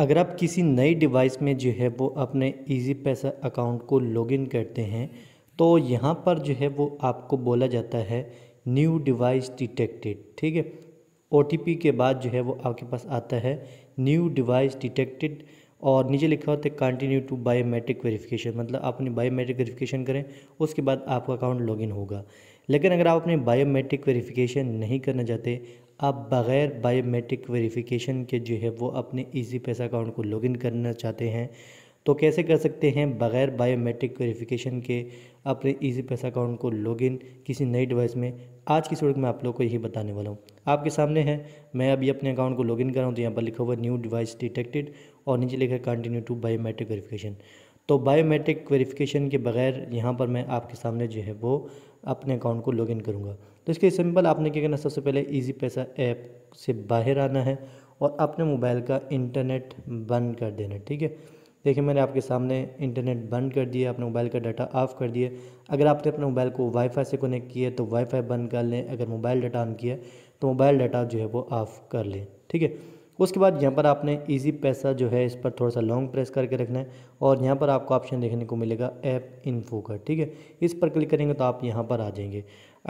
अगर आप किसी नई डिवाइस में जो है वो अपने इजी पैसा अकाउंट को लॉगिन करते हैं तो यहाँ पर जो है वो आपको बोला जाता है न्यू डिवाइस डिटेक्टेड ठीक है ओ के बाद जो है वो आपके पास आता है न्यू डिवाइस डिटेक्टेड और नीचे लिखा होता है कंटिन्यू टू बायोमेट्रिक वेरिफिकेशन मतलब आप अपनी बायोमेट्रिक वेरिफिकेशन करें उसके बाद आपका अकाउंट लॉगिन होगा लेकिन अगर आप अपने बायोमेट्रिक वेरिफिकेशन नहीं करना चाहते आप बग़ैर बायोमेट्रिक वेरिफिकेशन के जो है वो अपने इजी पैसा अकाउंट को लॉगिन करना चाहते हैं तो कैसे कर सकते हैं बग़ैर बायोमेट्रिक वेरिफिकेशन के अपने इजी पैसा अकाउंट को लॉगिन किसी नई डिवाइस में आज की सड़क में आप लोग को यही बताने वाला हूँ आपके सामने है मैं अभी अपने अकाउंट को लॉगिन कर रहा हूँ तो यहाँ पर लिखा हुआ न्यू डिवाइस डिटेक्टेड और नीचे लिखा है कंटिन्यू टू बायोमेट्रिक वेरीफिकेशन तो बायोमेट्रिक वेरीफ़िकेशन के बगैर यहाँ पर मैं आपके सामने जो है वो अपने अकाउंट को लॉगिन करूँगा तो इसके सिंपल आपने क्या करना सबसे पहले ईजी पैसा ऐप से बाहर आना है और अपने मोबाइल का इंटरनेट बंद कर देना ठीक है देखिए मैंने आपके सामने इंटरनेट बंद कर दिया अपने मोबाइल का डाटा ऑफ कर दिया अगर आपने अपने मोबाइल को वाईफाई से कनेक्ट किया तो वाईफाई बंद कर लें अगर मोबाइल डाटा ऑन किया तो मोबाइल डाटा जो है वो ऑफ़ कर लें ठीक है उसके बाद यहाँ पर आपने इजी पैसा जो है इस पर थोड़ा सा लॉन्ग प्रेस करके रखना है और यहाँ पर आपको ऑप्शन देखने को मिलेगा ऐप इन्फो का ठीक है इस पर क्लिक करेंगे तो आप यहाँ पर आ जाएंगे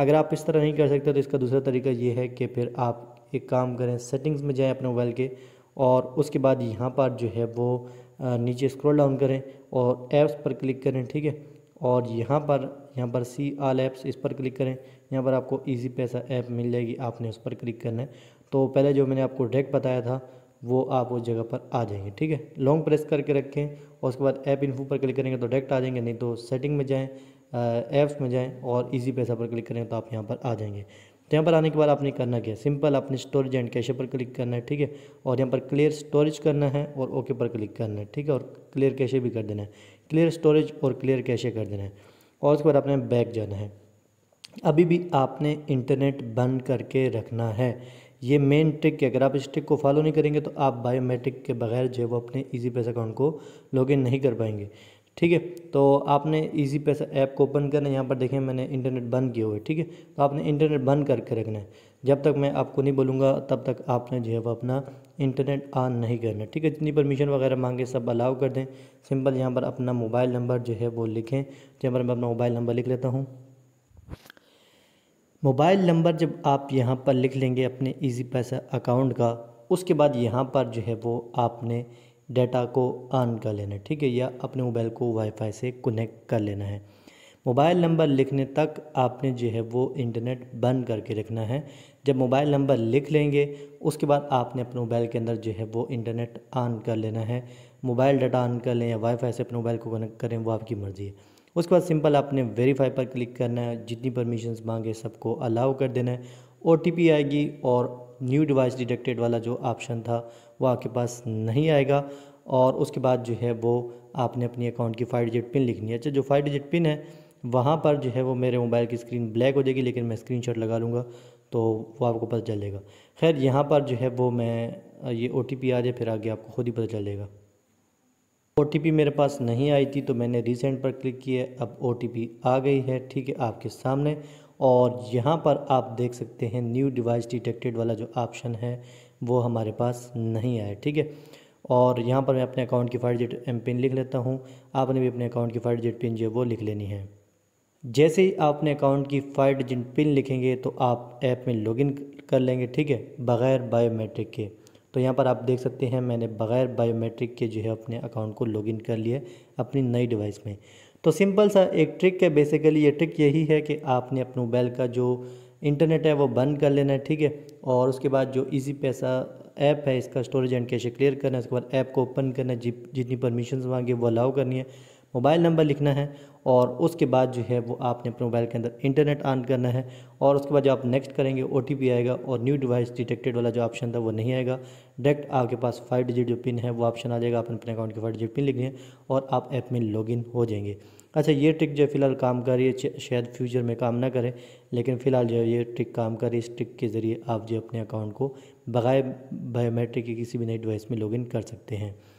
अगर आप इस तरह नहीं कर सकते तो इसका दूसरा तरीका ये है कि फिर आप एक काम करें सेटिंग्स में जाएँ अपने मोबाइल के और उसके बाद यहाँ पर जो है वो नीचे स्क्रोल डाउन करें और ऐप्स पर क्लिक करें ठीक है और यहाँ पर यहाँ पर सी आल ऐप्स इस पर क्लिक करें यहाँ पर आपको ईजी पैसा ऐप मिल जाएगी आपने उस पर क्लिक करना है तो पहले जो मैंने आपको डायरेक्ट बताया था वो आप उस जगह पर आ जाएंगे ठीक है लॉन्ग प्रेस करके रखें और उसके बाद ऐप इन्फो पर क्लिक करेंगे तो डायरेक्ट आ जाएंगे नहीं तो सेटिंग में जाएँ ऐप्स में जाएँ और ईजी पैसा पर क्लिक करें तो आप यहाँ पर आ जाएंगे तो यहाँ पर आने के बाद आपने करना क्या है सिंपल आपने स्टोरेज एंड कैशे पर क्लिक करना है ठीक है और यहाँ पर क्लियर स्टोरेज करना है और ओके पर क्लिक करना है ठीक है और क्लियर कैशे भी कर देना है क्लियर स्टोरेज और क्लियर कैशे कर देना है और उसके बाद आपने बैक जाना है अभी भी आपने इंटरनेट बंद करके रखना है ये मेन ट्रिक है अगर आप इस ट्रिक को फॉलो नहीं करेंगे तो आप बायोमेट्रिक के बगैर जो है वो अपने ईजी पैसा अकाउंट को लॉगिन नहीं कर पाएंगे ठीक है तो आपने इजी पैसा ऐप को ओपन करना है यहाँ पर देखें मैंने इंटरनेट बंद किए हुआ है ठीक है तो आपने इंटरनेट बंद करके रखना है जब तक मैं आपको नहीं बोलूँगा तब तक आपने जो है वो अपना इंटरनेट ऑन नहीं करना ठीक है जितनी परमिशन वगैरह मांगे सब अलाउ कर दें सिंपल यहाँ पर अपना मोबाइल नंबर जो है वो लिखें जहाँ पर मैं अपना मोबाइल नंबर लिख लेता हूँ मोबाइल नंबर जब आप यहाँ पर लिख लेंगे अपने ईजी पैसा अकाउंट का उसके बाद यहाँ पर जो है वो आपने डाटा को ऑन कर लेना है ठीक है या अपने मोबाइल को वाईफाई से कनेक्ट कर लेना है मोबाइल नंबर लिखने तक आपने जो है वो इंटरनेट बंद करके रखना है जब मोबाइल नंबर लिख लेंगे उसके बाद आपने अपने मोबाइल के अंदर जो है वो इंटरनेट ऑन कर लेना है मोबाइल डाटा ऑन कर लें या वाईफाई से अपने मोबाइल को कनेक्ट करें वो आपकी मर्ज़ी है उसके बाद सिंपल आपने वेरीफाई पर क्लिक करना है जितनी परमिशन मांगे सबको अलाउ कर देना है ओ आएगी और न्यू डिवाइस डिटेक्टेड वाला जो ऑप्शन था वो आपके पास नहीं आएगा और उसके बाद जो है वो आपने अपनी अकाउंट की फाइव डिजिट पिन लिखनी है अच्छा जो फाइव डिजिट पिन है वहाँ पर जो है वो मेरे मोबाइल की स्क्रीन ब्लैक हो जाएगी लेकिन मैं स्क्रीन शॉट लगा लूँगा तो वो आपको पता चलेगा खैर यहाँ पर जो है वो मैं ये ओ टी पी आ जाए फिर आगे आपको खुद ही पता चलेगा ओ मेरे पास नहीं आई थी तो मैंने रिसेंट पर क्लिक किया अब ओ आ गई है ठीक है आपके सामने और यहाँ पर आप देख सकते हैं न्यू डिवाइस डिटेक्टेड वाला जो ऑप्शन है वो हमारे पास नहीं आया ठीक है और यहाँ पर मैं अपने अकाउंट की फाइव डिजिट एम पिन लिख लेता हूँ आपने भी अपने अकाउंट की फाइव डिजिट पिन जो है वो लिख लेनी है जैसे ही आप अपने अकाउंट की फाइव डिजिट पिन लिखेंगे तो आप ऐप में लॉगिन कर लेंगे ठीक है बगैर बायोमेट्रिक के तो यहाँ पर आप देख सकते हैं मैंने बग़ैर बायोमेट्रिक के जो है अपने अकाउंट को लॉगिन कर लिया अपनी नई डिवाइस में तो सिंपल सा एक ट्रिक है बेसिकली ये ट्रिक यही है कि आपने अपने मोबाइल का जो इंटरनेट है वो बंद कर लेना है ठीक है और उसके बाद जो इजी पैसा ऐप है इसका स्टोरेज एंड कैश क्लियर करना है उसके बाद ऐप को ओपन करना है जितनी परमिशन मांगे वो अलाउ करनी है मोबाइल नंबर लिखना है और उसके बाद जो है वो आपने अपने मोबाइल के अंदर इंटरनेट ऑन करना है और उसके बाद जो आप नेक्स्ट करेंगे ओ आएगा और न्यू डिवाइस डिटेक्टेड वाला जो ऑप्शन था वो नहीं आएगा डायरेक्ट आपके पास फाइव डिजिट जो पिन है वो ऑप्शन आ जाएगा आप अपने अकाउंट की फाइव डिजिट पिन लिखें और आप ऐप में लॉगिन हो जाएंगे अच्छा ये ट्रिक जो फिलहाल काम कर रही है शायद फ्यूचर में काम ना करें लेकिन फ़िलहाल जो ये ट्रिक काम कर रही है इस ट्रिक के ज़रिए आप जो अपने अकाउंट को बगैर बायोमेट्रिक के किसी भी नई डिवाइस में लॉगिन कर सकते हैं